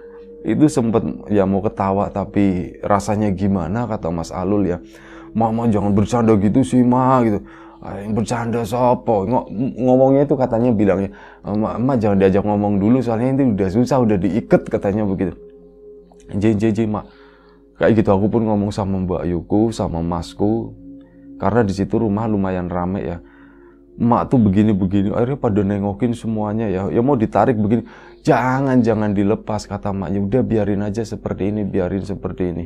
itu sempat ya mau ketawa tapi rasanya gimana kata Mas Alul ya Mama jangan bercanda gitu sih ma gitu ah, yang bercanda sopo Ng ngomongnya itu katanya bilangnya ya, eh, Mama jangan diajak ngomong dulu soalnya ini udah susah udah diikat katanya begitu JJJ mak kayak gitu aku pun ngomong sama Mbak Yuku sama Masku karena di situ rumah lumayan rame ya Emak tuh begini-begini akhirnya pada nengokin semuanya ya ya mau ditarik begini jangan jangan dilepas kata maknya udah biarin aja seperti ini biarin seperti ini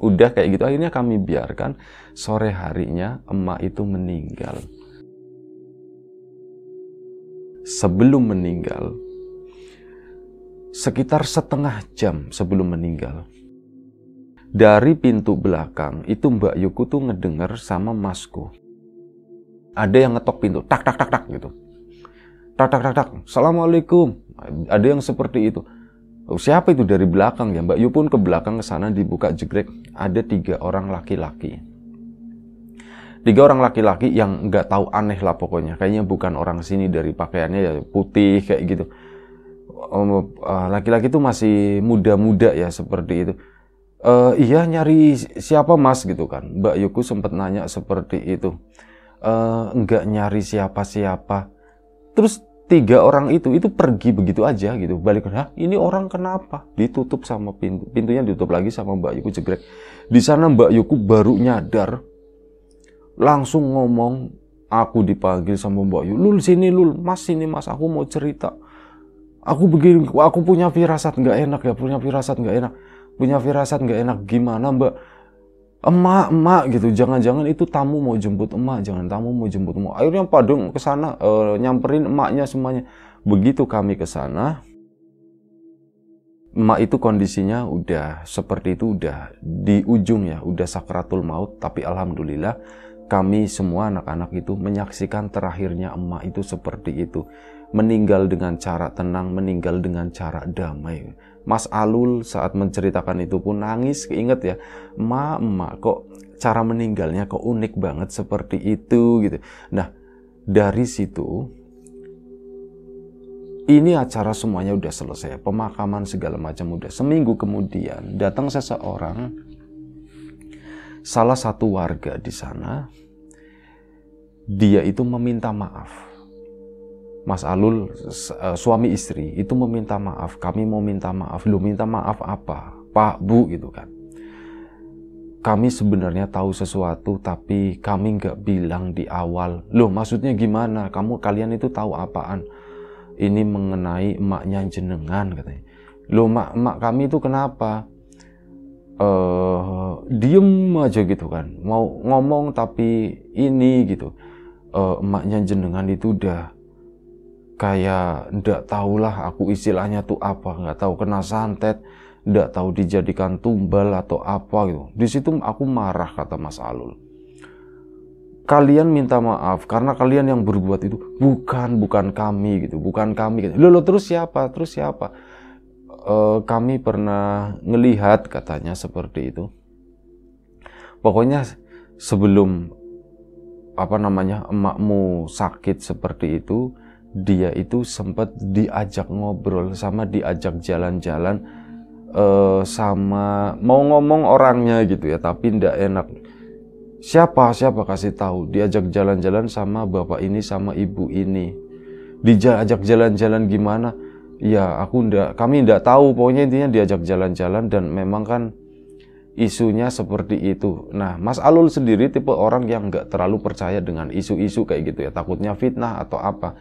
udah kayak gitu akhirnya kami biarkan sore harinya emak itu meninggal sebelum meninggal sekitar setengah jam sebelum meninggal dari pintu belakang itu Mbak Yuku tuh ngedenger sama Masku ada yang ngetok pintu tak tak tak tak gitu tak tak tak tak assalamualaikum ada yang seperti itu oh, siapa itu dari belakang ya Mbak Yu pun ke belakang ke sana dibuka jegrek ada tiga orang laki-laki tiga orang laki-laki yang nggak tahu aneh lah pokoknya kayaknya bukan orang sini dari pakaiannya ya putih kayak gitu oh, eh, laki-laki itu masih muda-muda ya seperti itu e, iya nyari siapa mas gitu kan Mbak Yuku sempat nanya seperti itu uh, nggak nyari siapa-siapa. Terus tiga orang itu itu pergi begitu aja gitu balik Hah, ini orang kenapa ditutup sama pintu pintunya ditutup lagi sama Mbak Yuku jegrek di sana Mbak Yuku baru nyadar langsung ngomong aku dipanggil sama Mbak Yuku lul sini lul mas sini mas aku mau cerita aku begini aku punya firasat nggak enak ya punya firasat nggak enak punya firasat nggak enak gimana Mbak emak emak gitu jangan-jangan itu tamu mau jemput emak jangan tamu mau jemput emak akhirnya padung ke sana e, nyamperin emaknya semuanya begitu kami ke sana emak itu kondisinya udah seperti itu udah di ujung ya udah sakratul maut tapi alhamdulillah kami semua anak-anak itu menyaksikan terakhirnya emak itu seperti itu meninggal dengan cara tenang meninggal dengan cara damai Mas Alul saat menceritakan itu pun nangis keinget ya Mama kok cara meninggalnya kok unik banget seperti itu gitu Nah dari situ ini acara semuanya udah selesai pemakaman segala macam udah seminggu kemudian datang seseorang salah satu warga di sana dia itu meminta maaf Mas Alul eh, suami istri itu meminta maaf, kami mau minta maaf, lu minta maaf apa, Pak Bu gitu kan. Kami sebenarnya tahu sesuatu tapi kami nggak bilang di awal. Loh maksudnya gimana? Kamu kalian itu tahu apaan? Ini mengenai emaknya jenengan katanya. Loh mak, emak kami itu kenapa? Uh, diem aja gitu kan. Mau ngomong tapi ini gitu. Uh, emaknya jenengan itu udah kayak ndak tahulah aku istilahnya tuh apa nggak tahu kena santet ndak tahu dijadikan tumbal atau apa gitu di situ aku marah kata Mas Alul kalian minta maaf karena kalian yang berbuat itu bukan bukan kami gitu bukan kami gitu. lo terus siapa terus siapa e, kami pernah ngelihat katanya seperti itu pokoknya sebelum apa namanya emakmu sakit seperti itu dia itu sempat diajak ngobrol sama diajak jalan-jalan uh, sama mau ngomong orangnya gitu ya tapi ndak enak siapa siapa kasih tahu diajak jalan-jalan sama bapak ini sama ibu ini diajak jalan-jalan gimana ya aku ndak kami ndak tahu pokoknya intinya diajak jalan-jalan dan memang kan isunya seperti itu. Nah, Mas Alul sendiri tipe orang yang nggak terlalu percaya dengan isu-isu kayak gitu ya. Takutnya fitnah atau apa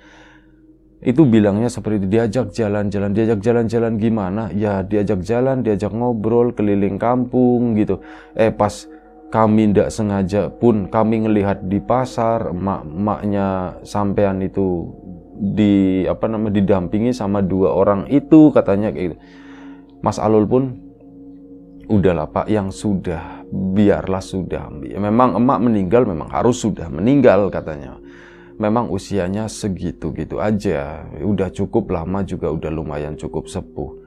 itu bilangnya seperti itu diajak jalan-jalan diajak jalan-jalan gimana ya diajak jalan diajak ngobrol keliling kampung gitu eh pas kami tidak sengaja pun kami ngelihat di pasar mak-maknya sampean itu di apa nama didampingi sama dua orang itu katanya kayak gitu Mas Alul pun udahlah Pak yang sudah biarlah sudah memang emak meninggal memang harus sudah meninggal katanya memang usianya segitu gitu aja udah cukup lama juga udah lumayan cukup sepuh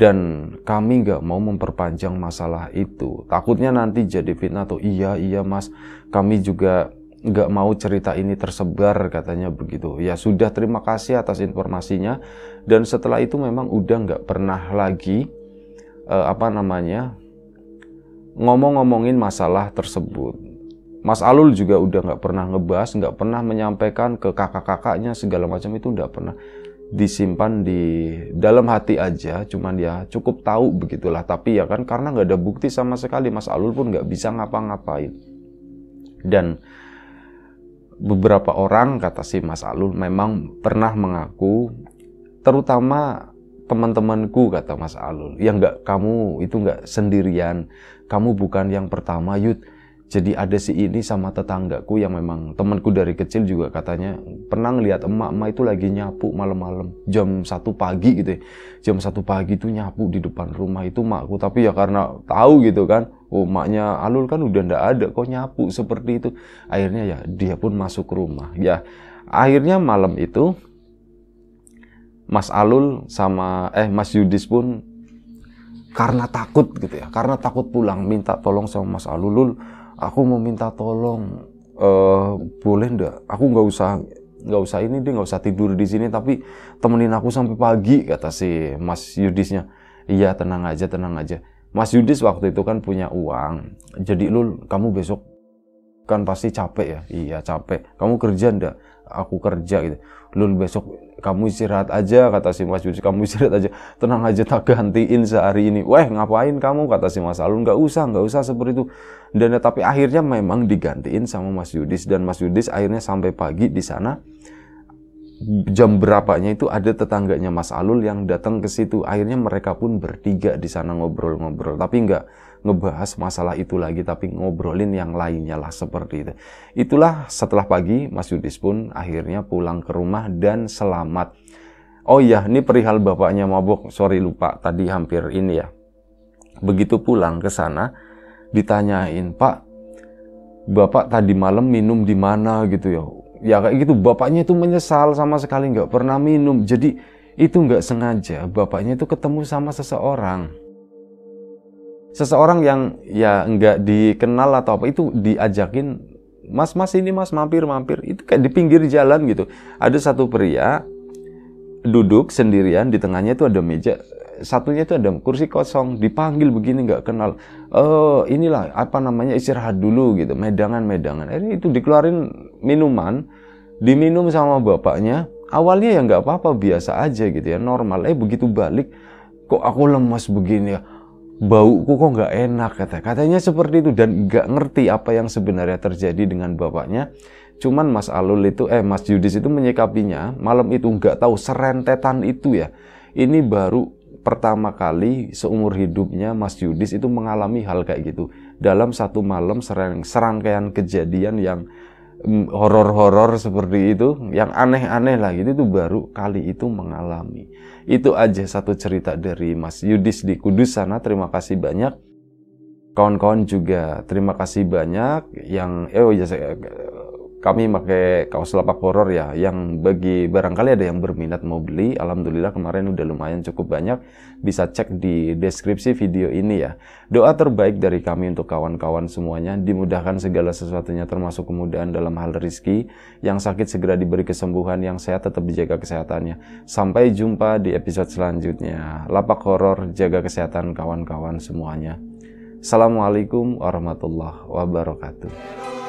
dan kami nggak mau memperpanjang masalah itu takutnya nanti jadi fitnah tuh iya iya mas kami juga nggak mau cerita ini tersebar katanya begitu ya sudah terima kasih atas informasinya dan setelah itu memang udah nggak pernah lagi eh, apa namanya ngomong-ngomongin masalah tersebut Mas Alul juga udah nggak pernah ngebahas, nggak pernah menyampaikan ke kakak-kakaknya segala macam itu nggak pernah disimpan di dalam hati aja cuman dia ya cukup tahu begitulah tapi ya kan karena nggak ada bukti sama sekali Mas Alul pun nggak bisa ngapa-ngapain dan beberapa orang kata si Mas Alul memang pernah mengaku terutama teman-temanku kata Mas Alul yang nggak kamu itu nggak sendirian kamu bukan yang pertama Yud jadi ada si ini sama tetanggaku yang memang temanku dari kecil juga katanya pernah ngelihat emak-emak itu lagi nyapu malam-malam jam satu pagi gitu ya. Jam satu pagi itu nyapu di depan rumah itu makku tapi ya karena tahu gitu kan. Oh, maknya Alul kan udah ndak ada kok nyapu seperti itu. Akhirnya ya dia pun masuk ke rumah. Ya akhirnya malam itu Mas Alul sama eh Mas Yudis pun karena takut gitu ya, karena takut pulang minta tolong sama Mas Alulul aku mau minta tolong uh, boleh ndak aku nggak usah nggak usah ini dia nggak usah tidur di sini tapi temenin aku sampai pagi kata si Mas Yudisnya iya tenang aja tenang aja Mas Yudis waktu itu kan punya uang jadi lu kamu besok kan pasti capek ya iya capek kamu kerja ndak aku kerja gitu lu besok kamu istirahat aja kata si Mas Yusuf kamu istirahat aja tenang aja tak gantiin sehari ini weh ngapain kamu kata si Mas Alun nggak usah nggak usah seperti itu dan tapi akhirnya memang digantiin sama Mas Yudis dan Mas Yudis akhirnya sampai pagi di sana jam berapanya itu ada tetangganya Mas Alul yang datang ke situ akhirnya mereka pun bertiga di sana ngobrol-ngobrol tapi nggak ngebahas masalah itu lagi tapi ngobrolin yang lainnya lah seperti itu. Itulah setelah pagi Mas Yudis pun akhirnya pulang ke rumah dan selamat. Oh iya, ini perihal bapaknya mabuk. Sorry lupa tadi hampir ini ya. Begitu pulang ke sana ditanyain, "Pak, Bapak tadi malam minum di mana gitu ya?" Ya kayak gitu, bapaknya itu menyesal sama sekali nggak pernah minum. Jadi itu nggak sengaja bapaknya itu ketemu sama seseorang seseorang yang ya nggak dikenal atau apa itu diajakin mas mas ini mas mampir mampir itu kayak di pinggir jalan gitu ada satu pria duduk sendirian di tengahnya itu ada meja satunya itu ada kursi kosong dipanggil begini nggak kenal eh inilah apa namanya istirahat dulu gitu medangan medangan Eh itu dikeluarin minuman diminum sama bapaknya awalnya ya nggak apa-apa biasa aja gitu ya normal eh begitu balik kok aku lemas begini ya bauku kok nggak enak kata katanya seperti itu dan nggak ngerti apa yang sebenarnya terjadi dengan bapaknya cuman Mas Alul itu eh Mas Yudis itu menyikapinya malam itu nggak tahu serentetan itu ya ini baru pertama kali seumur hidupnya Mas Yudis itu mengalami hal kayak gitu dalam satu malam serang, serangkaian kejadian yang horor-horor seperti itu yang aneh-aneh lah gitu itu baru kali itu mengalami itu aja satu cerita dari Mas Yudis di Kudus sana terima kasih banyak kawan-kawan juga terima kasih banyak yang eh oh ya kami pakai kaos lapak horor ya yang bagi barangkali ada yang berminat mau beli alhamdulillah kemarin udah lumayan cukup banyak bisa cek di deskripsi video ini ya doa terbaik dari kami untuk kawan-kawan semuanya dimudahkan segala sesuatunya termasuk kemudahan dalam hal rizki yang sakit segera diberi kesembuhan yang sehat tetap dijaga kesehatannya sampai jumpa di episode selanjutnya lapak horor jaga kesehatan kawan-kawan semuanya Assalamualaikum warahmatullahi wabarakatuh